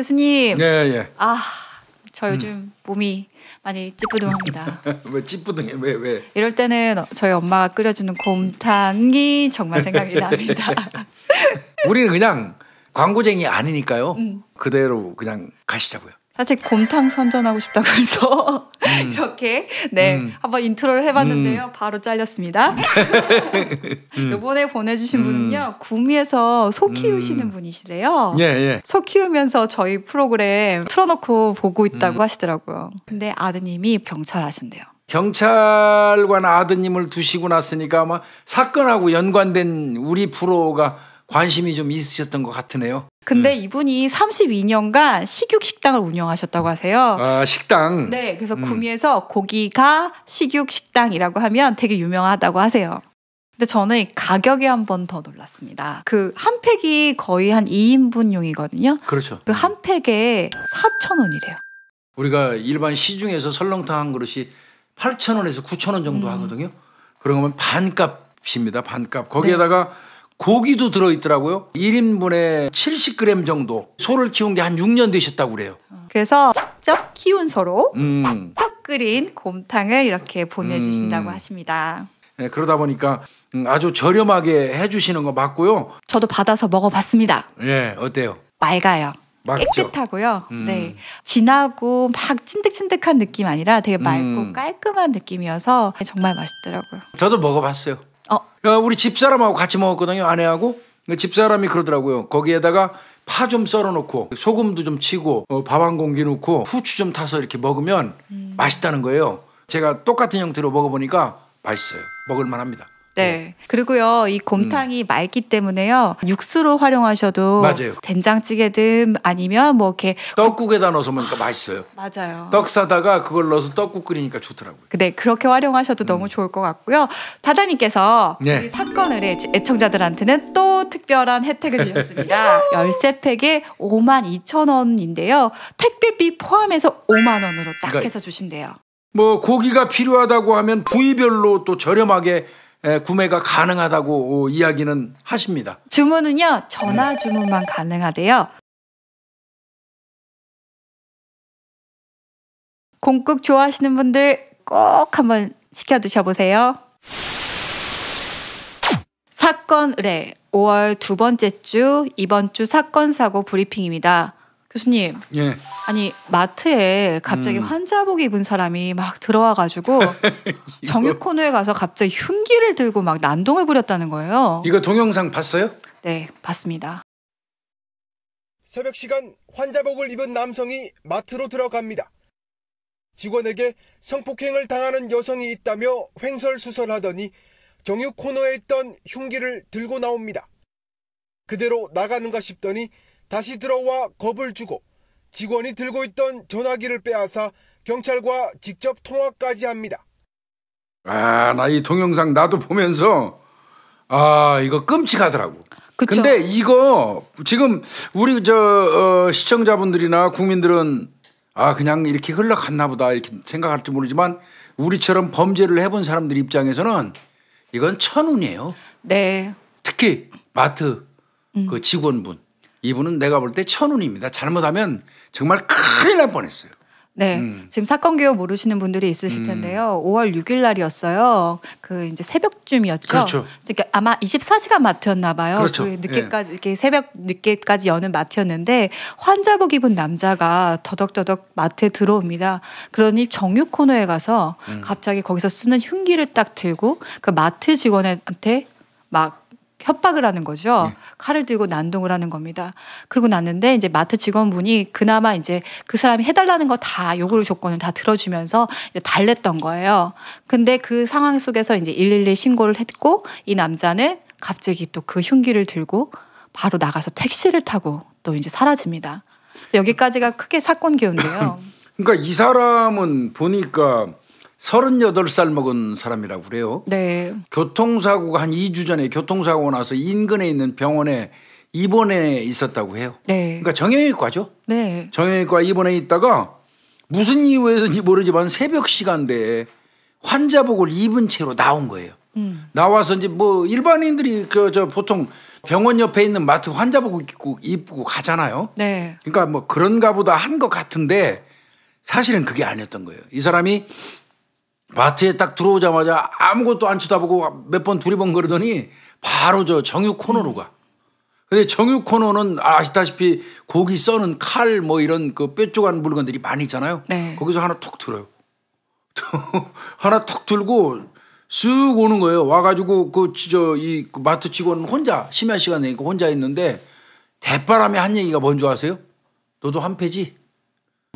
교수님. 예, 예. 아, 저 요즘 음. 몸이 많이 찌뿌둥합니다. 왜 찌뿌둥해? 왜 왜? 이럴 때는 저희 엄마가 끓여주는 곰탕이 정말 생각이 네. 납니다. 우리는 그냥 광고쟁이 아니니까요. 음. 그대로 그냥 가시자고요. 사실 곰탕 선전하고 싶다고 해서 음. 이렇게 네 음. 한번 인트로를 해봤는데요. 음. 바로 잘렸습니다. 이번에 음. 보내주신 분은요 음. 구미에서 소 음. 키우시는 분이시래요. 예, 예. 소 키우면서 저희 프로그램 틀어놓고 보고 있다고 하시더라고요. 근데 아드님이 경찰 하신대요. 경찰관 아드님을 두시고 났으니까 아마 사건하고 연관된 우리 프로가 관심이 좀 있으셨던 것 같으네요. 근데 음. 이분이 32년간 식육 식당을 운영하셨다고 하세요. 아, 식당. 네, 그래서 음. 구미에서 고기가 식육 식당이라고 하면 되게 유명하다고 하세요. 근데 저는 가격에 한 번 더 놀랐습니다. 그 한 팩이 거의 한 2인분용이거든요. 그렇죠. 그 한 팩에 4,000원이래요. 우리가 일반 시중에서 설렁탕 한 그릇이 8,000원에서 9,000원 정도 음. 하거든요. 그런 거면 반값입니다. 반값. 거기에다가 네. 고기도 들어있더라고요. 1인분에 70g 정도. 소를 키운 게 한 6년 되셨다고 그래요. 그래서 직접 키운 소로 음. 직접 끓인 곰탕을 이렇게 보내주신다고 음. 하십니다. 네, 그러다 보니까 음, 아주 저렴하게 해주시는 거 맞고요. 저도 받아서 먹어봤습니다. 네, 어때요? 맑아요. 맞죠? 깨끗하고요. 음. 네, 진하고 막 찐득찐득한 느낌 아니라 되게 맑고 음. 깔끔한 느낌이어서 정말 맛있더라고요. 저도 먹어봤어요. 우리 집사람하고 같이 먹었거든요. 아내하고. 집사람이 그러더라고요. 거기에다가 파 좀 썰어놓고 소금도 좀 치고 어, 밥한 공기 넣고 후추 좀 타서 이렇게 먹으면 음. 맛있다는 거예요. 제가 똑같은 형태로 먹어보니까 맛있어요. 먹을만합니다. 네. 예. 그리고요, 이 곰탕이 음. 맑기 때문에요. 육수로 활용하셔도 맞아요. 된장찌개든 아니면 뭐 이렇게 떡국에다 넣어서 먹으니까 맛있어요. 맞아요. 떡 사다가 그걸 넣어서 떡국 끓이니까 좋더라고요. 네, 그렇게 활용하셔도 음. 너무 좋을 것 같고요. 사장님께서 네. 사건을 애청자들한테는 또 특별한 혜택을 주셨습니다. 열쇠팩에 5만 2천 원인데요. 택배비 포함해서 5만 원으로 딱 그러니까 해서 주신대요. 뭐 고기가 필요하다고 하면 부위별로 또 저렴하게 예, 구매가 가능하다고 이야기는 하십니다. 주문은요 전화 네. 주문만 가능하대요. 공국 좋아하시는 분들 꼭 한번 시켜 드셔보세요. 사건 의뢰 5월 두 번째 주 이번 주 사건 사고 브리핑입니다. 교수님. 예. 아니 마트에 갑자기 음. 환자복 입은 사람이 막 들어와가지고 정육 코너에 가서 갑자기 흉기를 들고 막 난동을 부렸다는 거예요. 이거 동영상 봤어요? 네, 봤습니다. 새벽 시간 환자복을 입은 남성이 마트로 들어갑니다. 직원에게 성폭행을 당하는 여성이 있다며 횡설수설하더니 정육 코너에 있던 흉기를 들고 나옵니다. 그대로 나가는가 싶더니 다시 들어와 겁을 주고 직원이 들고 있던 전화기를 빼앗아 경찰과 직접 통화까지 합니다. 아, 나 이 동영상 나도 보면서 아, 이거 끔찍하더라고. 그쵸? 근데 이거 지금 우리 저 어, 시청자분들이나 국민들은 아, 그냥 이렇게 흘러갔나 보다 이렇게 생각할지 모르지만 우리처럼 범죄를 해본 사람들 입장에서는 이건 천운이에요. 네. 특히 마트 음. 그 직원분. 이분은 내가 볼 때 천운입니다. 잘못하면 정말 큰일 날 뻔했어요. 네. 음. 지금 사건 개요 모르시는 분들이 있으실 음. 텐데요. 음. 5월 6일 날이었어요. 그 이제 새벽쯤이었죠. 그렇죠. 그러니까 아마 24시간 마트였나 봐요. 그렇죠. 그 예. 늦게까지 예. 이렇게 새벽 늦게까지 여는 마트였는데 환자복 입은 남자가 더덕더덕 마트에 들어옵니다. 그러니 정육 코너에 가서 음. 갑자기 거기서 쓰는 흉기를 딱 들고 그 마트 직원한테 막 협박을 하는 거죠. 네. 칼을 들고 난동을 하는 겁니다. 그리고 났는데 이제 마트 직원분이 그나마 이제 그 사람이 해달라는 거 다 요구를 조건을 다 들어주면서 이제 달랬던 거예요. 근데 그 상황 속에서 이제 112 신고를 했고 이 남자는 갑자기 또 그 흉기를 들고 바로 나가서 택시를 타고 또 이제 사라집니다. 여기까지가 크게 사건 기운데요. 그러니까 이 사람은 보니까 38살 먹은 사람이라고 그래요. 네. 교통사고가 한 2주 전에 교통사고 나서 인근에 있는 병원에 입원해 있었다고 해요. 네. 그러니까 정형외과죠. 네. 정형외과 입원해 있다가 무슨 이유에서인지 모르지만 새벽 시간대에 환자복을 입은 채로 나온 거예요. 음. 나와서 이제 뭐 일반인들이 그 저 보통 병원 옆에 있는 마트 환자복 입고 입고 가잖아요. 네. 그러니까 뭐 그런가 보다 한 것 같은데 사실은 그게 아니었던 거예요. 이 사람이 마트에 딱 들어오자마자 아무것도 안 쳐다보고 몇 번 두리번 거리더니 바로 저 정육 코너로 가. 근데 정육 코너는 아시다시피 고기 써는 칼 뭐 이런 그 뾰족한 물건들이 많이 있잖아요. 네. 거기서 하나 톡 들어요. 하나 톡 들고 쓱 오는 거예요. 와가지고 그 저이 그 마트 직원 혼자 심야 시간 되니까 그 혼자 있는데 대바람에 한 얘기가 뭔 줄 아세요? 너도 한패지?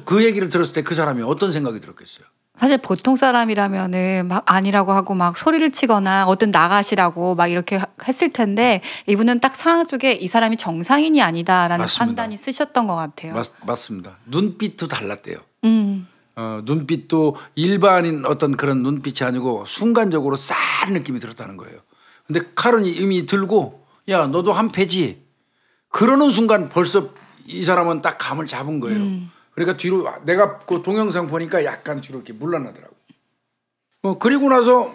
그 얘기를 들었을 때 그 사람이 어떤 생각이 들었겠어요? 사실 보통 사람이라면은 막 아니라고 하고 막 소리를 치거나 어떤 나가시라고 막 이렇게 했을 텐데 이분은 딱 상황 속에 이 사람이 정상인이 아니다라는 맞습니다. 판단이 쓰셨던 것 같아요. 맞, 습니다 눈빛도 달랐대요. 음. 어, 눈빛도 일반인 어떤 그런 눈빛이 아니고 순간적으로 쌀 느낌이 들었다는 거예요. 근데 칼은 이 이미 들고 야 너도 한 패지. 그러는 순간 벌써 이 사람은 딱 감을 잡은 거예요. 음. 그러니까 뒤로 아, 내가 그 동영상 보니까 약간 뒤로 이렇게 물러나더라고. 어, 그리고 나서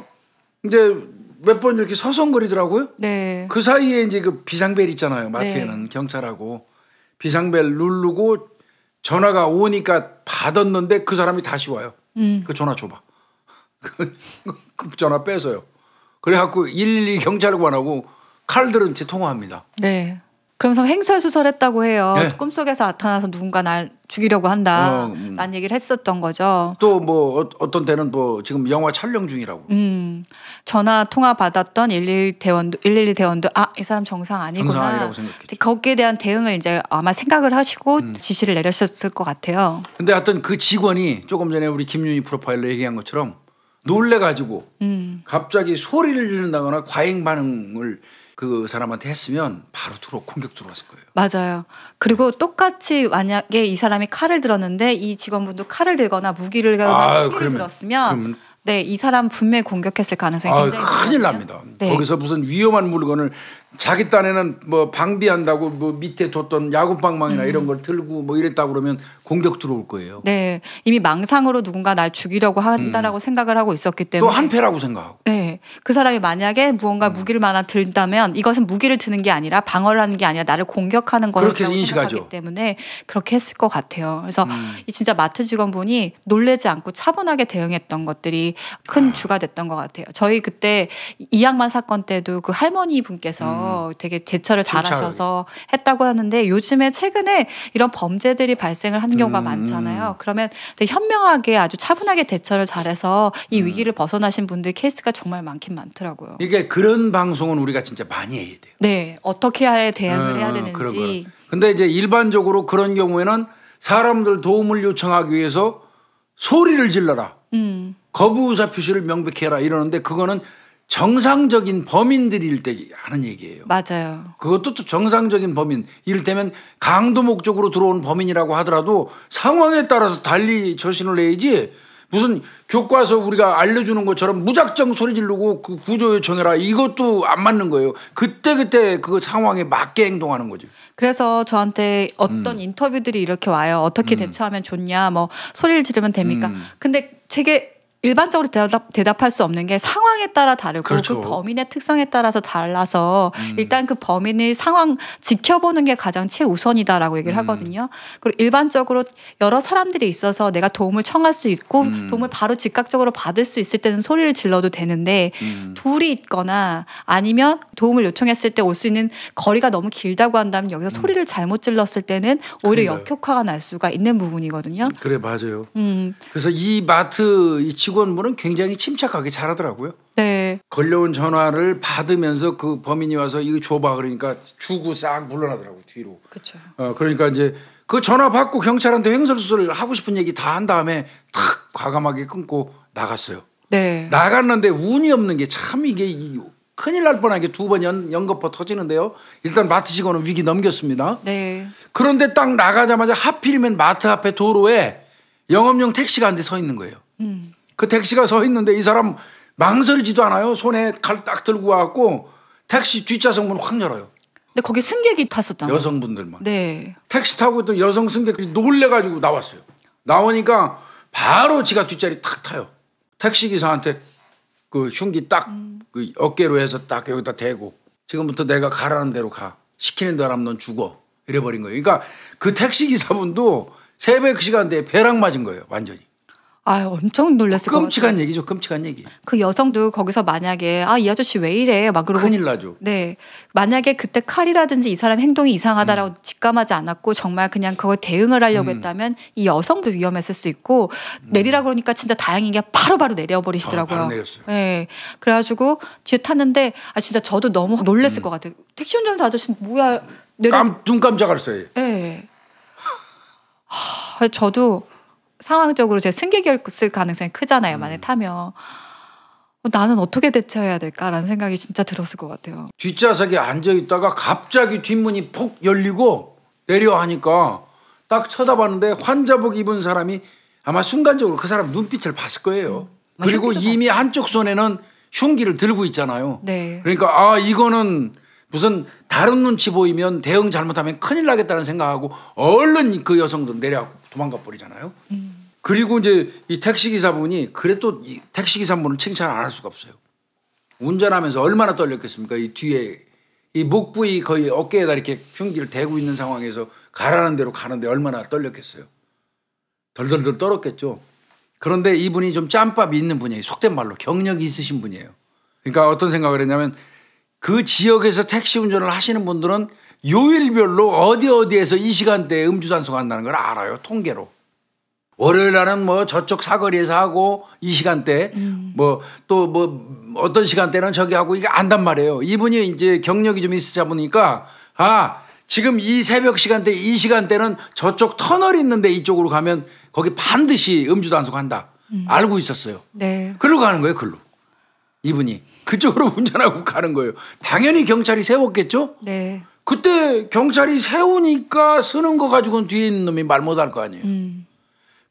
이제 몇 번 이렇게 서성거리더라고요. 네. 그 사이에 이제 그 비상벨 있잖아요. 네. 마트에는 네. 경찰하고 비상벨 누르고 전화가 오니까 받았는데 그 사람이 다시 와요. 음. 그 전화 줘봐. 그, 그 전화 뺏어요. 그래갖고 112 경찰관하고 칼들은 제 통화합니다. 네. 그러면서 횡설수설했다고 해요. 네. 꿈속에서 나타나서 누군가 날 죽이려고 한다. 어, 음. 라는 얘기를 했었던 거죠. 또 뭐 어, 어떤 때는 또 뭐 지금 영화 촬영 중이라고. 음. 전화 통화 받았던 112 대원도 112 대원도 아, 이 사람 정상 아니구나. 정상 아니라고 생각했죠. 거기에 대한 대응을 이제 아마 생각을 하시고 음. 지시를 내렸었을 것 같아요. 근데 하여튼 그 직원이 조금 전에 우리 김윤희 프로파일러 얘기한 것처럼 놀래 가지고 음. 갑자기 소리를 지른다거나 과잉 반응을 그 사람한테 했으면 바로 들어 공격 들어왔을 거예요. 맞아요. 그리고 네. 똑같이 만약에 이 사람이 칼을 들었는데 이 직원분도 칼을 들거나 무기를 가거나 아, 그러면, 들었으면 네, 이 사람 분명히 공격했을 가능성이 아, 굉장히 큰일 납니다. 네. 거기서 무슨 위험한 물건을 자기 딴에는 뭐 방비한다고 뭐 밑에 뒀던 야구방망이나 음. 이런 걸 들고 뭐 이랬다 그러면 공격 들어올 거예요. 네. 이미 망상으로 누군가 날 죽이려고 한다라고 음. 생각을 하고 있었기 때문에 또 한패라고 생각하고. 네. 그 사람이 만약에 무언가 음. 무기를 하나 들다면 이것은 무기를 드는 게 아니라 방어를 하는 게 아니라 나를 공격하는 거라고 인식하기 때문에 그렇게 했을 것 같아요. 그래서 음. 이 진짜 마트 직원분이 놀래지 않고 차분하게 대응했던 것들이 큰 아. 주가 됐던 것 같아요. 저희 그때 이양만 사건 때도 그 할머니 분께서 음. 음. 되게 대처를 잘하셔서 했다고 하는데 요즘에 최근에 이런 범죄들이 발생을 하는 경우가 음. 많잖아요. 그러면 되게 현명하게 아주 차분하게 대처를 잘해서 이 음. 위기를 벗어나신 분들 케이스가 정말 많긴 많더라고요. 이게 그런 방송은 우리가 진짜 많이 해야 돼요. 네, 어떻게 해야 대응을 음, 해야 되는지. 그런 거는. 근데 이제 일반적으로 그런 경우에는 사람들 도움을 요청하기 위해서 소리를 질러라. 음. 거부 의사 표시를 명백히 해라 이러는데 그거는 정상적인 범인들일 때 하는 얘기예요. 맞아요. 그것도 또 정상적인 범인. 이를테면 강도 목적으로 들어온 범인이라고 하더라도 상황에 따라서 달리 처신을 해야지 무슨 교과서 우리가 알려주는 것처럼 무작정 소리 지르고 그 구조 요청해라 이것도 안 맞는 거예요. 그때그때 그때 그 상황에 맞게 행동하는 거죠. 그래서 저한테 어떤 음. 인터뷰들이 이렇게 와요. 어떻게 음. 대처하면 좋냐, 뭐 소리를 지르면 됩니까? 음. 근데 제게 일반적으로 대답, 대답할 수 없는 게 상황에 따라 다르고 그 그렇죠. 그 범인의 특성에 따라서 달라서 음. 일단 그 범인의 상황 지켜보는 게 가장 최우선이다라고 얘기를 음. 하거든요. 그리고 일반적으로 여러 사람들이 있어서 내가 도움을 청할 수 있고 음. 도움을 바로 즉각적으로 받을 수 있을 때는 소리를 질러도 되는데 음. 둘이 있거나 아니면 도움을 요청했을 때 올 수 있는 거리가 너무 길다고 한다면 여기서 음. 소리를 잘못 질렀을 때는 오히려 그래요. 역효과가 날 수가 있는 부분이거든요. 그래 맞아요. 음. 그래서 이 마트 이 직원분은 굉장히 침착하게 잘하더라고요. 네. 걸려온 전화를 받으면서 그 범인이 와서 이거 줘봐 그러니까 주고 싹 물러나더라고 뒤로. 그렇죠. 어 그러니까 이제 그 전화 받고 경찰한테 횡설수설 하고 싶은 얘기 다 한 다음에 탁 과감하게 끊고 나갔어요. 네. 나갔는데 운이 없는 게 참 이게 이 큰일 날 뻔한 게 두 번 연거퍼 연 터지는데요. 일단 마트 직원은 위기 넘겼습니다. 네. 그런데 딱 나가자마자 하필이면 마트 앞에 도로에 영업용 택시가 한대서 있는 거예요. 음. 그 택시가 서 있는데 이 사람 망설이지도 않아요. 손에 칼 딱 들고 와갖고 택시 뒷좌석 문 확 열어요. 근데 거기 승객이 탔었잖아요. 여성분들만. 네. 택시 타고 있던 여성 승객들이 놀래가지고 나왔어요. 나오니까 바로 지가 뒷자리 탁 타요. 택시 기사한테 그 흉기 딱그 음. 어깨로 해서 딱 여기다 대고 지금부터 내가 가라는 대로 가. 시키는 사람 넌 죽어. 이래버린 거예요. 그러니까 그 택시 기사분도 새벽 시간대에 배랑 맞은 거예요. 완전히. 아유 엄청 놀랐을 것 끔찍한 같요 얘기죠. 끔찍한 얘기. 그 여성도 거기서 만약에 아 이 아저씨 왜 이래 막 그러고 큰일 나죠. 네. 만약에 그때 칼이라든지 이 사람 행동이 이상하다라고 음. 직감하지 않았고 정말 그냥 그걸 대응을 하려고 음. 했다면 이 여성도 위험했을 수 있고 음. 내리라 그러니까 진짜 다행인 게 바로바로 내려버리시더라고요. 아, 바로 내렸어요. 네. 그래가지고 뒤에 탔는데 아 진짜 저도 너무 놀랐을 음. 것 같아요. 택시 운전사 아저씨 뭐야 내려. 깜, 눈깜짝할어요 네. 하, 저도 상황적으로 제가 승객이었을 가능성이 크잖아요. 음. 만에 타면. 어, 나는 어떻게 대처해야 될까라는 생각이 진짜 들었을 것 같아요. 뒷좌석에 앉아 있다가 갑자기 뒷문이 폭 열리고 내려 하니까 딱 쳐다봤는데 환자복 입은 사람이 아마 순간적으로 그 사람 눈빛을 봤을 거예요. 음, 그리고 이미 봤어요. 한쪽 손에는 흉기를 들고 있잖아요. 네. 그러니까 아 이거는 무슨 다른 눈치 보이면 대응 잘못하면 큰일 나겠다는 생각하고 얼른 그 여성도 내려 도망가 버리잖아요. 음. 그리고 이제 이 택시기사분이 그래도 이 택시기사분을 칭찬 안 할 수가 없어요. 운전하면서 얼마나 떨렸겠습니까? 이 뒤에 이 목 부위 거의 어깨에다 이렇게 흉기를 대고 있는 상황에서 가라는 대로 가는데 얼마나 떨렸겠어요. 덜덜덜 떨었겠죠. 그런데 이분이 좀 짬밥이 있는 분이에요. 속된 말로 경력이 있으신 분이에요. 그러니까 어떤 생각을 했냐면 그 지역에서 택시 운전을 하시는 분들은 요일별로 어디 어디에서 이 시간대에 음주 단속한다는 걸 알아요. 통계로. 월요일 날은 뭐 저쪽 사거리에서 하고 이 시간대 음. 뭐또뭐 뭐 어떤 시간대는 저기 하고 이게 안단 말이에요. 이분이 이제 경력이 좀있으시다 보니까 아 지금 이 새벽 시간대 이 시간대는 저쪽 터널 있는데 이쪽으로 가면 거기 반드시 음주 단속한다. 음. 알고 있었어요. 네. 그러고 가는 거예요, 글로. 이분이 그쪽으로 운전하고 가는 거예요. 당연히 경찰이 세웠겠죠? 네. 그때 경찰이 세우니까 쓰는 거 가지고는 뒤에 있는 놈이 말 못할 거 아니에요. 음.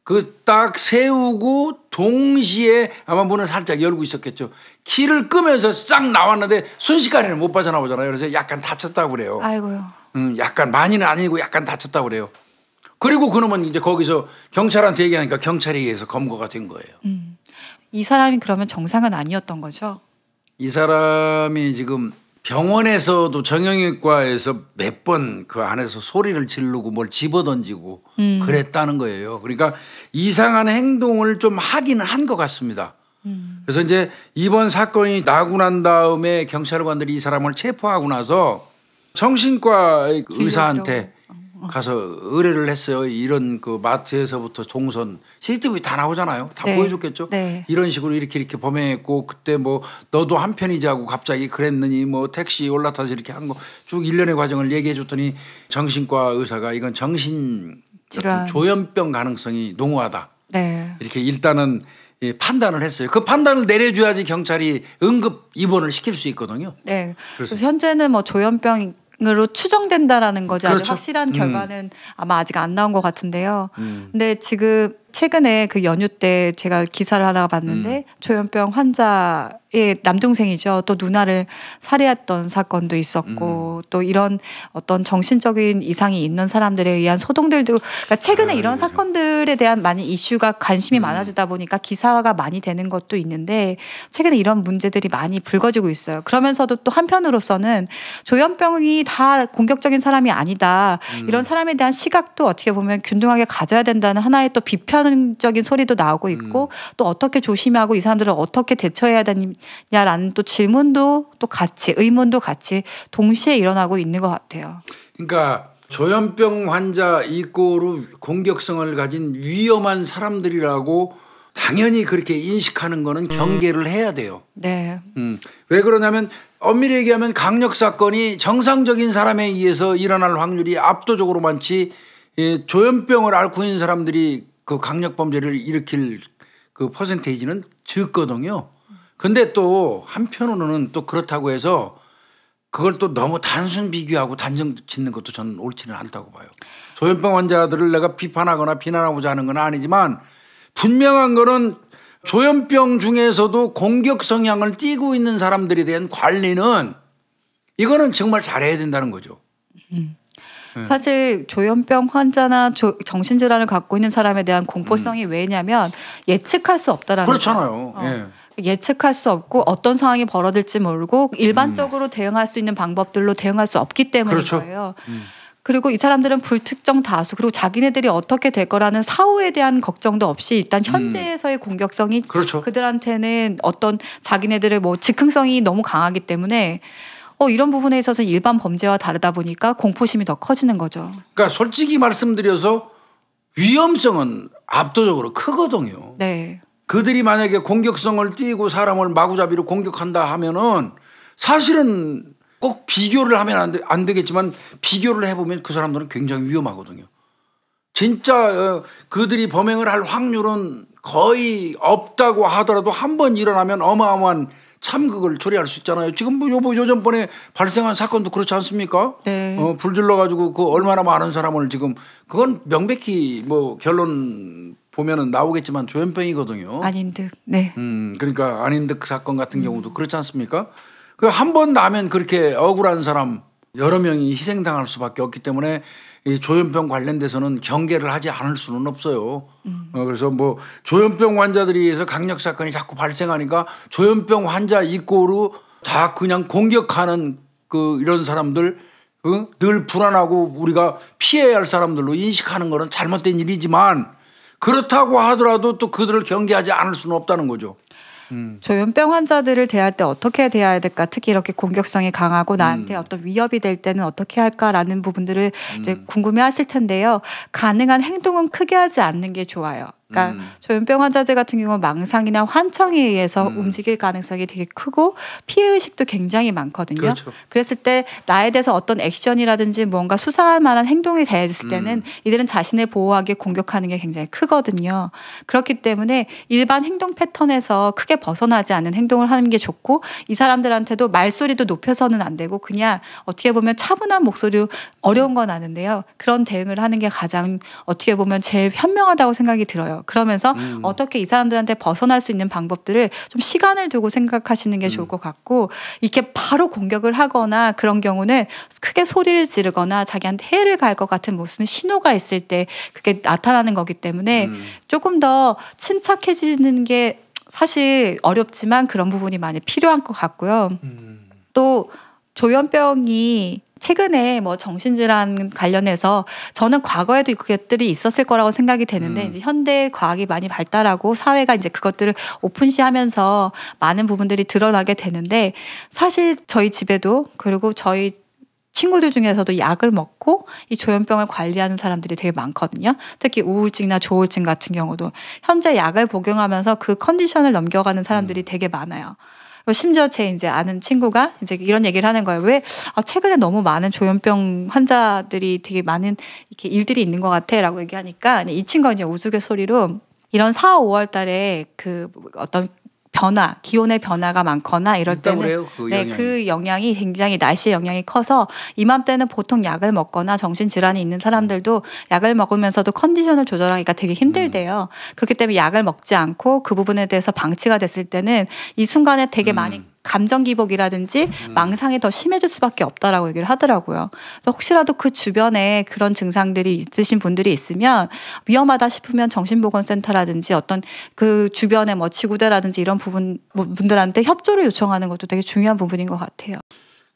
그딱 세우고 동시에 아마 문을 살짝 열고 있었겠죠. 키를 끄면서 싹 나왔는데 순식간에 못 빠져나오잖아요. 그래서 약간 다쳤다고 그래요. 아이고요. 음, 약간 많이는 아니고 약간 다쳤다고 그래요. 그리고 그놈은 이제 거기서 경찰한테 얘기하니까 경찰에 의해서 검거가 된 거예요. 음. 이 사람이 그러면 정상은 아니었던 거죠? 이 사람이 지금 병원에서도 정형외과에서 몇 번 그 안에서 소리를 지르고 뭘 집어던지고 음. 그랬다는 거예요. 그러니까 이상한 행동을 좀 하긴 한것 같습니다. 음. 그래서 이제 이번 사건이 나고 난 다음에 경찰관들이 이 사람을 체포하고 나서 정신과 그 의사한테 가서 의뢰를 했어요. 이런 그 마트에서부터 동선 CCTV 다 나오잖아요. 다 네. 보여줬겠죠. 네. 이런 식으로 이렇게 이렇게 범행했고 그때 뭐 너도 한 편이자고 갑자기 그랬느니 뭐 택시 올라타서 이렇게 한 거쭉 일련의 과정을 얘기해 줬더니 정신과 의사가 이건 정신 질 조현병 가능성이 농후하다. 네. 이렇게 일단은 예, 판단을 했어요. 그 판단을 내려줘야지 경찰이 응급 입원을 시킬 수 있거든요. 네. 그래서, 그래서 현재는 뭐 조현병 으로 추정된다라는 거지 그렇죠. 아주 확실한 음. 결과는 음. 아마 아직 안 나온 것 같은데요. 음. 근데 지금 최근에 그 연휴 때 제가 기사를 하나 봤는데 음. 조현병 환자의 남동생이죠. 또 누나를 살해했던 사건도 있었고 음. 또 이런 어떤 정신적인 이상이 있는 사람들에 의한 소동들도 그러니까 최근에 아 이런 그렇죠. 사건들에 대한 많이 이슈가 관심이 음. 많아지다 보니까 기사가 많이 되는 것도 있는데 최근에 이런 문제들이 많이 불거지고 있어요. 그러면서도 또 한편으로서는 조현병이 다 공격적인 사람이 아니다. 음. 이런 사람에 대한 시각도 어떻게 보면 균등하게 가져야 된다는 하나의 또 비편 비판적인 소리도 나오고 음. 있고 음. 또 어떻게 조심하고 이 사람들을 어떻게 대처해야 되냐라는 또 질문도 또 같이 의문도 같이 동시에 일어나고 있는 것 같아요. 그러니까 조현병 환자 이고로 공격성을 가진 위험한 사람들이라고 당연히 그렇게 인식하는 거는 음. 경계를 해야 돼요. 네. 음. 왜 그러냐면 엄밀히 얘기하면 강력 사건이 정상적인 사람에 의해서 일어날 확률이 압도적으로 많지 예, 조현병을 앓고 있는 사람들이 그 강력 범죄를 일으킬 그 퍼센테이지는 적거든요. 근데 또 한편으로는 또 그렇다고 해서 그걸 또 너무 단순 비교하고 단정 짓는 것도 저는 옳지는 않다고 봐요. 조현병 환자들을 내가 비판하거나 비난하고자 하는 건 아니지만 분명한 거는 조현병 중에서도 공격 성향을 띠고 있는 사람들에 대한 관리는 이거는 정말 잘해야 된다는 거죠. 음. 음. 사실 조현병 환자나 조, 정신질환을 갖고 있는 사람에 대한 음. 공포성이 음. 왜냐면 예측할 수 없다라는 그렇잖아요. 거. 어. 예. 예측할 수 없고 어떤 상황이 벌어질지 모르고 일반적으로 음. 대응할 수 있는 방법들로 대응할 수 없기 때문인 그렇죠. 거예요. 음. 그리고 이 사람들은 불특정 다수 그리고 자기네들이 어떻게 될 거라는 사후에 대한 걱정도 없이 일단 음. 현재에서의 음. 공격성이 그렇죠. 그들한테는 어떤 자기네들의 뭐 즉흥성이 너무 강하기 때문에 어, 이런 부분에 있어서 일반 범죄와 다르다 보니까 공포심이 더 커지는 거죠. 그러니까 솔직히 말씀드려서 위험성은 압도적으로 크거든요. 네. 그들이 만약에 공격성을 띄고 사람을 마구잡이로 공격한다 하면은 사실은 꼭 비교를 하면 안, 되, 안 되겠지만 비교를 해보면 그 사람들은 굉장히 위험하거든요. 진짜 어, 그들이 범행을 할 확률은 거의 없다고 하더라도 한 번 일어나면 어마어마한 참극을 처리할 수 있잖아요. 지금 뭐 요번 요전번에 발생한 사건도 그렇지 않습니까? 네. 어, 불질러 가지고 그 얼마나 많은 사람을 지금 그건 명백히 뭐 결론 보면은 나오겠지만 조현병이거든요. 아닌 듯. 네. 음, 그러니까 아닌 듯 그 사건 같은 음. 경우도 그렇지 않습니까? 그 한 번 나면 그렇게 억울한 사람 여러 명이 희생당할 수밖에 없기 때문에 이 조현병 관련돼서는 경계를 하지 않을 수는 없어요. 음. 어, 그래서 뭐 조현병 환자들에 의해서 강력 사건이 자꾸 발생하니까 조현병 환자 이꼬로 다 그냥 공격하는 그 이런 사람들 응? 늘 불안하고 우리가 피해야 할 사람들로 인식하는 거는 잘못된 일이지만 그렇다고 하더라도 또 그들을 경계하지 않을 수는 없다는 거죠. 조현병 음. 환자들을 대할 때 어떻게 대해야 될까 특히 이렇게 공격성이 강하고 나한테 음. 어떤 위협이 될 때는 어떻게 할까라는 부분들을 음. 이제 궁금해하실 텐데요. 가능한 행동은 크게 하지 않는 게 좋아요. 그러니까 음. 조현병 환자들 같은 경우는 망상이나 환청에 의해서 음. 움직일 가능성이 되게 크고 피해 의식도 굉장히 많거든요. 그렇죠. 그랬을 때 나에 대해서 어떤 액션이라든지 뭔가 수사할 만한 행동이 됐을 음. 때는 음. 이들은 자신을 보호하기 공격하는 게 굉장히 크거든요. 그렇기 때문에 일반 행동 패턴에서 크게 벗어나지 않는 행동을 하는 게 좋고 이 사람들한테도 말소리도 높여서는 안 되고 그냥 어떻게 보면 차분한 목소리로 어려운 건 아는데요. 그런 대응을 하는 게 가장 어떻게 보면 제일 현명하다고 생각이 들어요. 그러면서 음. 어떻게 이 사람들한테 벗어날 수 있는 방법들을 좀 시간을 두고 생각하시는 게 음. 좋을 것 같고 이렇게 바로 공격을 하거나 그런 경우는 크게 소리를 지르거나 자기한테 해를 갈 것 같은 무슨 신호가 있을 때 그게 나타나는 거기 때문에 음. 조금 더 침착해지는 게 사실 어렵지만 그런 부분이 많이 필요한 것 같고요. 음. 또 조현병이 최근에 뭐 정신질환 관련해서 저는 과거에도 그것들이 있었을 거라고 생각이 되는데 음. 이제 현대 과학이 많이 발달하고 사회가 이제 그것들을 오픈시하면서 많은 부분들이 드러나게 되는데 사실 저희 집에도 그리고 저희 친구들 중에서도 약을 먹고 이 조현병을 관리하는 사람들이 되게 많거든요. 특히 우울증이나 조울증 같은 경우도 현재 약을 복용하면서 그 컨디션을 넘겨가는 사람들이 음. 되게 많아요. 어, 심지어 제 이제 아는 친구가 이제 이런 얘기를 하는 거예요. 왜 아, 최근에 너무 많은 조현병 환자들이 되게 많은 이렇게 일들이 있는 것 같아라고 얘기하니까 이 친구가 이제 우스갯소리로 이런 4, 5월 달에 그 어떤 변화, 기온의 변화가 많거나 이럴 때는 그래요, 그 네, 그 영향이 굉장히 날씨의 영향이 커서 이맘때는 보통 약을 먹거나 정신 질환이 있는 사람들도 약을 먹으면서도 컨디션을 조절하기가 되게 힘들대요. 음. 그렇기 때문에 약을 먹지 않고 그 부분에 대해서 방치가 됐을 때는 이 순간에 되게 음. 많이 감정 기복이라든지 음. 망상이 더 심해질 수밖에 없다라고 얘기를 하더라고요. 그래서 혹시라도 그 주변에 그런 증상들이 있으신 분들이 있으면 위험하다 싶으면 정신보건센터라든지 어떤 그 주변에 뭐 지구대라든지 이런 부분 뭐 분들한테 협조를 요청하는 것도 되게 중요한 부분인 것 같아요.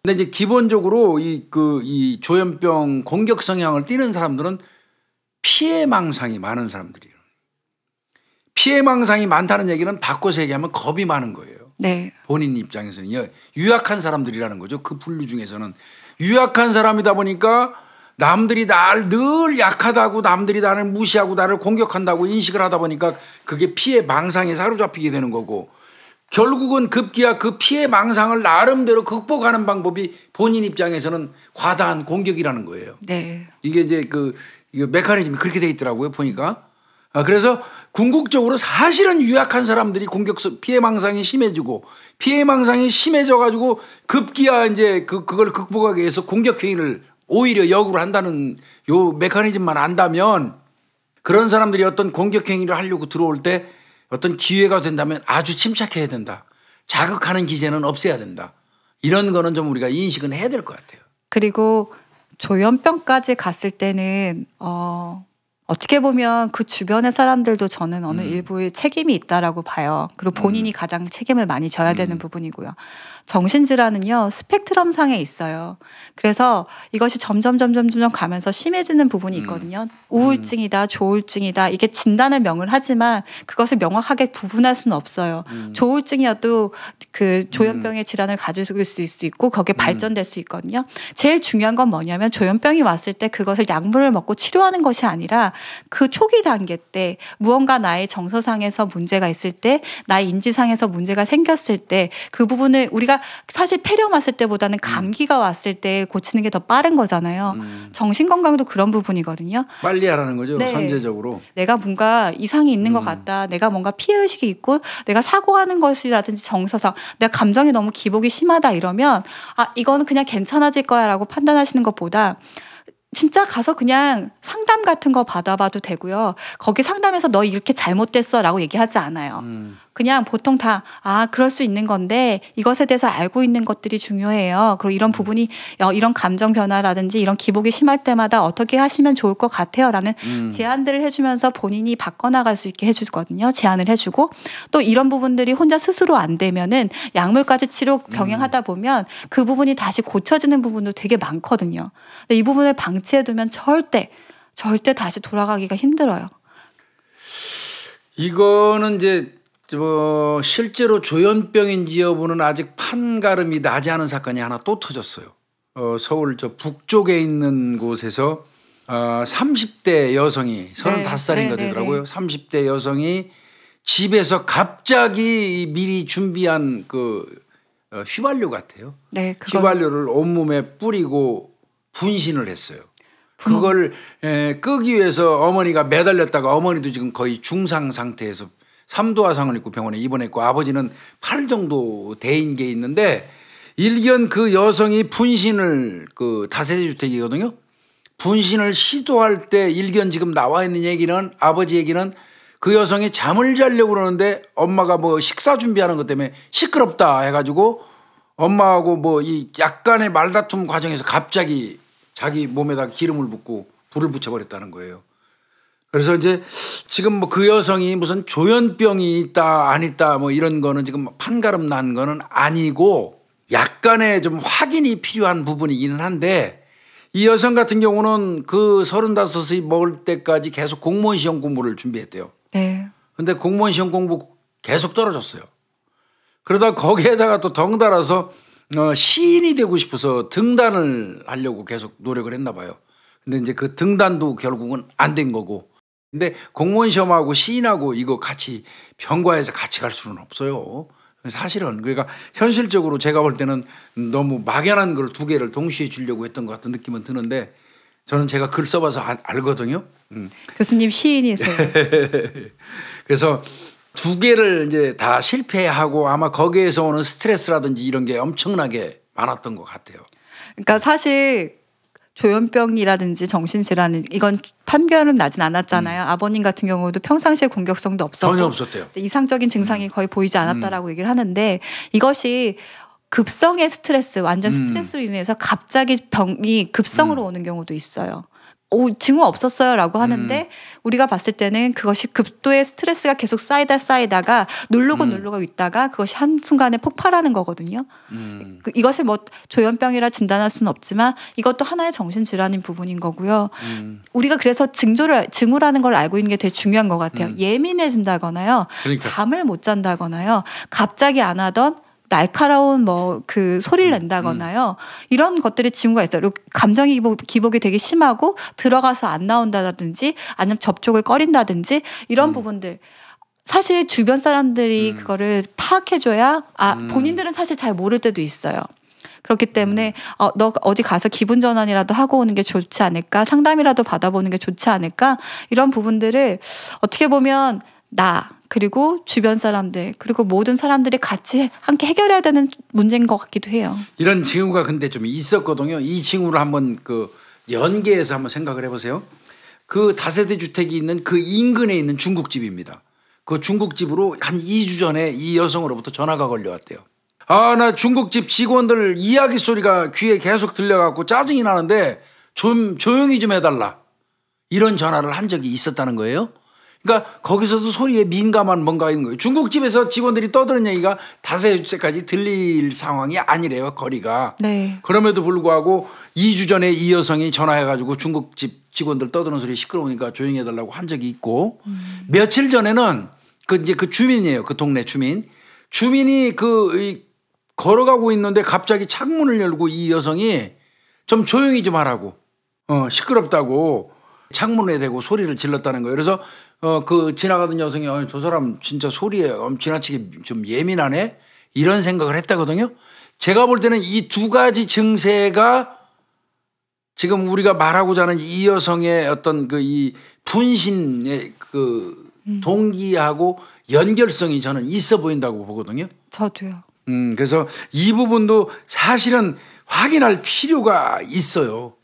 근데 이제 기본적으로 이 그이 그, 조현병 공격 성향을 띠는 사람들은 피해 망상이 많은 사람들이에요. 피해 망상이 많다는 얘기는 바꿔서 얘기하면 겁이 많은 거예요. 네. 본인 입장에서는 예, 유약한 사람들이라는 거죠. 그 분류 중에서는 유약한 사람이다 보니까 남들이 날 늘 약하다고 남들이 나를 무시하고 나를 공격한다고 인식을 하다 보니까 그게 피해 망상에 사로잡히게 되는 거고 결국은 급기야 그 피해 망상을 나름대로 극복하는 방법이 본인 입장에서는 과다한 공격이라는 거예요. 네. 이게 이제 그 메커니즘이 그렇게 돼 있더라고요 보니까 아, 그래서 궁극적으로 사실은 유약한 사람들이 공격 피해망상이 심해지고 피해망상이 심해져 가지고 급기야 이제 그 그걸 극복하기 위해서 공격 행위를 오히려 역으로 한다는 요 메커니즘만 안다면 그런 사람들이 어떤 공격 행위를 하려고 들어올 때 어떤 기회가 된다면 아주 침착해야 된다. 자극하는 기제는 없애야 된다. 이런 거는 좀 우리가 인식은 해야 될 것 같아요. 그리고 조현병까지 갔을 때는 어 어떻게 보면 그 주변의 사람들도 저는 어느 음. 일부의 책임이 있다라고 봐요. 그리고 본인이 음. 가장 책임을 많이 져야 되는 음. 부분이고요. 정신질환은요, 스펙트럼상에 있어요. 그래서 이것이 점점, 점점, 점점 가면서 심해지는 부분이 음. 있거든요. 우울증이다, 음. 조울증이다, 이게 진단을 명을 하지만 그것을 명확하게 구분할 수는 없어요. 음. 조울증이어도 그 조현병의 질환을 가질고 있을 수 있고 거기에 발전될 수 있거든요. 제일 중요한 건 뭐냐면 조현병이 왔을 때 그것을 약물을 먹고 치료하는 것이 아니라 그 초기 단계 때 무언가 나의 정서상에서 문제가 있을 때 나의 인지상에서 문제가 생겼을 때 그 부분을 우리가 우리가 그러니까 사실 폐렴 왔을 때보다는 음. 감기가 왔을 때 고치는 게 더 빠른 거잖아요. 음. 정신 건강도 그런 부분이거든요. 빨리 하라는 거죠. 네. 선제적으로. 내가 뭔가 이상이 있는 음. 것 같다. 내가 뭔가 피해 의식이 있고 내가 사고하는 것이라든지 정서상 내가 감정이 너무 기복이 심하다 이러면 아 이거는 그냥 괜찮아질 거야라고 판단하시는 것보다 진짜 가서 그냥 상담 같은 거 받아봐도 되고요. 거기 상담에서 너 이렇게 잘못됐어 라고 얘기하지 않아요. 음. 그냥 보통 다, 아, 그럴 수 있는 건데 이것에 대해서 알고 있는 것들이 중요해요. 그리고 이런 부분이, 어, 이런 감정 변화라든지 이런 기복이 심할 때마다 어떻게 하시면 좋을 것 같아요. 라는 음. 제안들을 해주면서 본인이 바꿔나갈 수 있게 해주거든요. 제안을 해주고 또 이런 부분들이 혼자 스스로 안 되면은 약물까지 치료 음. 병행하다 보면 그 부분이 다시 고쳐지는 부분도 되게 많거든요. 근데 이 부분을 방치해두면 절대, 절대 다시 돌아가기가 힘들어요. 이거는 이제 어, 실제로 조현병인지 여부는 아직 판가름이 나지 않은 사건이 하나 또 터졌어요. 어, 서울 저 북쪽에 있는 곳에서 어, 아, 30대 여성이 35살인가 네, 되더라고요. 30대 여성이 집에서 갑자기 미리 준비한 그 어, 휘발유 같아요. 네, 휘발유를 온몸에 뿌리고 분신을 했어요. 그걸 예, 끄기 위해서 어머니가 매달렸다가 어머니도 지금 거의 중상 상태에서 삼도화상을 입고 병원에 입원했고 아버지는 팔 정도 대인 게 있는데 일견 그 여성이 분신을 그 다세대 주택이거든요. 분신을 시도할 때 일견 지금 나와 있는 얘기는 아버지 얘기는 그 여성이 잠을 자려고 그러는데 엄마가 뭐 식사 준비하는 것 때문에 시끄럽다 해가지고 엄마하고 뭐 이 약간의 말다툼 과정에서 갑자기 자기 몸에다 기름을 붓고 불을 붙여버렸다는 거예요. 그래서 이제 지금 뭐 그 여성이 무슨 조현병이 있다 안 있다 뭐 이런 거는 지금 판가름 난 거는 아니고 약간의 좀 확인이 필요한 부분이기는 한데 이 여성 같은 경우는 그 서른다섯이 먹을 때까지 계속 공무원 시험 공부를 준비했대요. 네. 근데 공무원 시험 공부 계속 떨어졌어요. 그러다 거기에다가 또 덩달아서 어, 시인이 되고 싶어서 등단을 하려고 계속 노력을 했나 봐요. 근데 이제 그 등단도 결국은 안 된 거고 근데 공무원 시험하고 시인하고 이거 같이 병과에서 같이 갈 수는 없어요. 사실은 그러니까 현실적으로 제가 볼 때는 너무 막연한 걸 두 개를 동시에 주려고 했던 것 같은 느낌은 드는데 저는 제가 글 써봐서 아, 알거든요. 음. 교수님 시인이세요. 그래서 두 개를 이제 다 실패하고 아마 거기에서 오는 스트레스라든지 이런 게 엄청나게 많았던 것 같아요. 그러니까 사실 조현병이라든지 정신질환 이건 판결은 나진 않았잖아요. 음. 아버님 같은 경우도 평상시에 공격성도 없었고 전혀 없었대요. 이상적인 증상이 음. 거의 보이지 않았다라고 음. 얘기를 하는데 이것이 급성의 스트레스, 완전 음. 스트레스로 인해서 갑자기 병이 급성으로 음. 오는 경우도 있어요. 오, 증후 없었어요 라고 음. 하는데 음. 우리가 봤을 때는 그것이 급도의 스트레스가 계속 쌓이다 쌓이다가 누르고 음. 누르고 있다가 그것이 한순간에 폭발하는 거거든요. 음. 그, 이것을 뭐 조현병이라 진단할 수는 없지만 이것도 하나의 정신질환인 부분인 거고요. 음. 우리가 그래서 증조를, 증후라는 걸 알고 있는 게 되게 중요한 것 같아요. 음. 예민해진다거나요. 그러니까. 잠을 못 잔다거나요. 갑자기 안 하던 날카로운 뭐 그 소리를 음, 낸다거나요. 음. 이런 것들이 징후가 있어요. 감정이 기복, 이 되게 심하고 들어가서 안 나온다든지 아니면 접촉을 꺼린다든지 이런 음. 부분들. 사실 주변 사람들이 음. 그거를 파악해줘야 아 음. 본인들은 사실 잘 모를 때도 있어요. 그렇기 때문에 음. 어, 너 어디 가서 기분 전환이라도 하고 오는 게 좋지 않을까 상담이라도 받아보는 게 좋지 않을까 이런 부분들을 어떻게 보면 나 그리고 주변 사람들 그리고 모든 사람들이 같이 함께 해결해야 되는 문제인 것 같기도 해요. 이런 징후가 근데 좀 있었거든요. 이 징후를 한번 그 연계해서 한번 생각을 해보세요. 그 다세대 주택이 있는 그 인근에 있는 중국집입니다. 그 중국집으로 한 2주 전에 이 여성으로부터 전화가 걸려왔대요. 아, 나 중국집 직원들 이야기 소리가 귀에 계속 들려갖고 짜증이 나는데 좀 조용히 좀 해달라. 이런 전화를 한 적이 있었다는 거예요. 그러니까 거기서도 소리에 민감한 뭔가 있는 거예요. 중국집에서 직원들이 떠드는 얘기가 다섯 시까지 들릴 상황이 아니래요. 거리가. 네. 그럼에도 불구하고 2주 전에 이 여성이 전화해가지고 중국집 직원들 떠드는 소리 시끄러우니까 조용히 해달라고 한 적이 있고 음. 며칠 전에는 그 이제 그 주민이에요. 그 동네 주민. 주민이 그 걸어가고 있는데 갑자기 창문을 열고 이 여성이 좀 조용히 좀 하라고 어, 시끄럽다고 창문에 대고 소리를 질렀다는 거예요. 그래서 어, 그 지나가던 여성이 어, 저 사람 진짜 소리에 엄 지나치게 좀 예민하네 이런 생각을 했다거든요. 제가 볼 때는 이 두 가지 증세가 지금 우리가 말하고자 하는 이 여성의 어떤 그 이 분신의 그 음. 동기하고 연결성이 저는 있어 보인다고 보거든요. 저도요. 음, 그래서 이 부분도 사실은 확인할 필요가 있어요.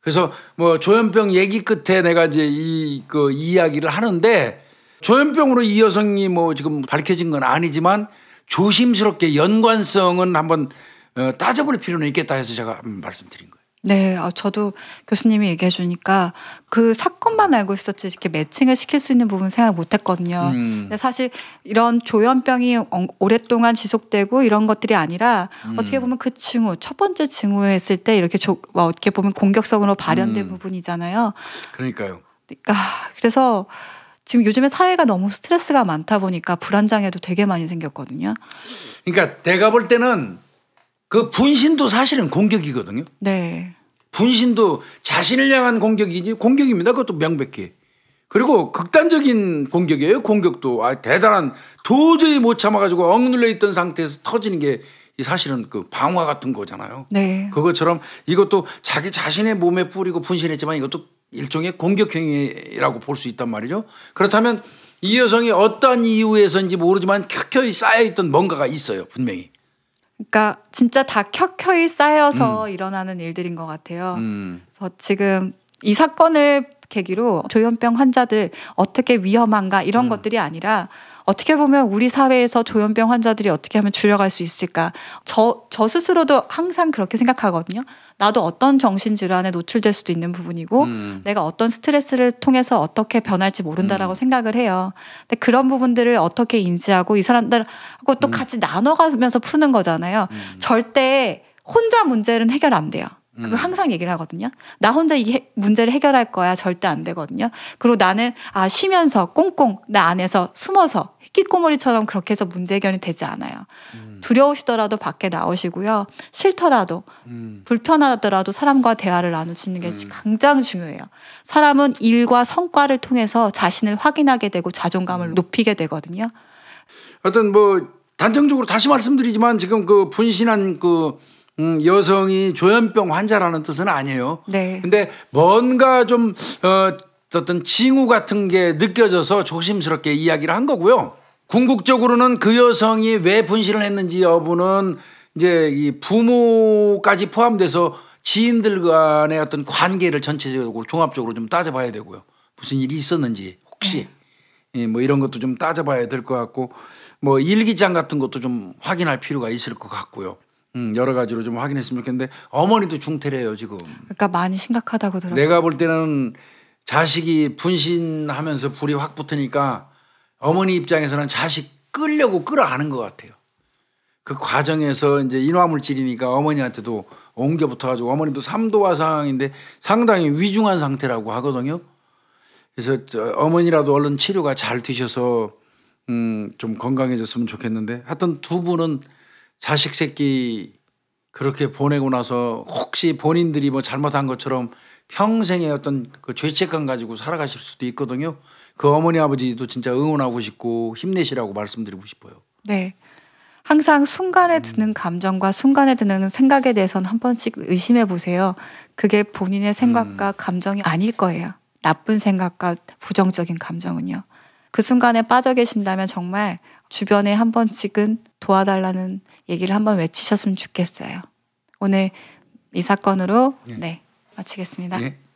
그래서 뭐 조현병 얘기 끝에 내가 이제 이 그 이야기를 하는데 조현병으로 이 여성이 뭐 지금 밝혀진 건 아니지만 조심스럽게 연관성은 한번 어, 따져볼 필요는 있겠다 해서 제가 말씀드린 거예요. 네, 아, 저도 교수님이 얘기해 주니까 그 사건만 알고 있었지 이렇게 매칭을 시킬 수 있는 부분 생각 못 했거든요. 음. 근데 사실 이런 조현병이 오랫동안 지속되고 이런 것들이 아니라 음. 어떻게 보면 그증후첫 번째 증후했을때 이렇게 조, 뭐 어떻게 보면 공격성으로 발현된 음. 부분이잖아요. 그러니까요. 그러니까, 그래서 지금 요즘에 사회가 너무 스트레스가 많다 보니까 불안장애도 되게 많이 생겼거든요. 그러니까 내가 볼 때는 그 분신도 사실은 공격이거든요. 네. 분신도 자신을 향한 공격이지 공격입니다. 그것도 명백히. 그리고 극단적인 공격이에요. 공격도 아 대단한 도저히 못 참아가지고 억눌려 있던 상태에서 터지는 게 사실은 그 방화 같은 거잖아요. 네. 그것처럼 이것도 자기 자신의 몸에 뿌리고 분신했지만 이것도 일종의 공격행위라고 볼 수 있단 말이죠. 그렇다면 이 여성이 어떠한 이유에서인지 모르지만 켜켜이 쌓여있던 뭔가가 있어요. 분명히. 그러니까 진짜 다 켜켜이 쌓여서 음. 일어나는 일들인 것 같아요. 음. 그래서 지금 이 사건을 계기로 조현병 환자들 어떻게 위험한가 이런 음. 것들이 아니라 어떻게 보면 우리 사회에서 조현병 환자들이 어떻게 하면 줄여갈 수 있을까? 저, 저 스스로도 항상 그렇게 생각하거든요. 나도 어떤 정신질환에 노출될 수도 있는 부분이고 음. 내가 어떤 스트레스를 통해서 어떻게 변할지 모른다라고 음. 생각을 해요. 근데 그런 부분들을 어떻게 인지하고 이 사람들하고 또 음. 같이 나눠가면서 푸는 거잖아요. 음. 절대 혼자 문제는 해결 안 돼요. 그 음. 항상 얘기를 하거든요. 나 혼자 이 문제를 해결할 거야 절대 안 되거든요. 그리고 나는 아 쉬면서 꽁꽁 나 안에서 숨어서 끼꼬머리처럼 그렇게 해서 문제 해결이 되지 않아요. 음. 두려우시더라도 밖에 나오시고요. 싫더라도 음. 불편하더라도 사람과 대화를 나누시는 게굉장 음. 중요해요. 사람은 일과 성과를 통해서 자신을 확인하게 되고 자존감을 음. 높이게 되거든요. 하여튼 뭐 단정적으로 다시 말씀드리지만 지금 그 분신한 그 음, 여성이 조현병 환자라는 뜻은 아니에요. 네. 근데 뭔가 좀 어, 어떤 징후 같은 게 느껴져서 조심스럽게 이야기를 한 거고요. 궁극적으로는 그 여성이 왜 분신을 했는지 여부는 이제 이 부모까지 포함돼서 지인들 간의 어떤 관계를 전체적으로 종합적으로 좀 따져봐야 되고요. 무슨 일이 있었는지 혹시 네. 예, 뭐 이런 것도 좀 따져봐야 될 것 같고 뭐 일기장 같은 것도 좀 확인할 필요가 있을 것 같고요. 음, 여러 가지로 좀 확인했으면 좋겠는데 어머니도 중태래요 지금. 그러니까 많이 심각하다고 들었어요. 내가 볼 때는 자식이 분신하면서 불이 확 붙으니까 어머니 입장에서는 자식 끌려고 끌어안은 것 같아요. 그 과정에서 이제 인화물질이니까 어머니한테도 옮겨 붙어가지고 어머니도 삼도화 상황인데 상당히 위중한 상태라고 하거든요. 그래서 어머니라도 얼른 치료가 잘 되셔서 음, 좀 건강해졌으면 좋겠는데 하여튼 두 분은 자식 새끼 그렇게 보내고 나서 혹시 본인들이 뭐 잘못한 것처럼 평생의 어떤 그 죄책감 가지고 살아가실 수도 있거든요. 그 어머니 아버지도 진짜 응원하고 싶고 힘내시라고 말씀드리고 싶어요. 네. 항상 순간에 드는 감정과 순간에 드는 생각에 대해서는 한 번씩 의심해 보세요. 그게 본인의 생각과 음. 감정이 아닐 거예요. 나쁜 생각과 부정적인 감정은요. 그 순간에 빠져 계신다면 정말 주변에 한 번씩은 도와달라는 얘기를 한 번 외치셨으면 좋겠어요. 오늘 이 사건으로 네, 네 마치겠습니다. 네.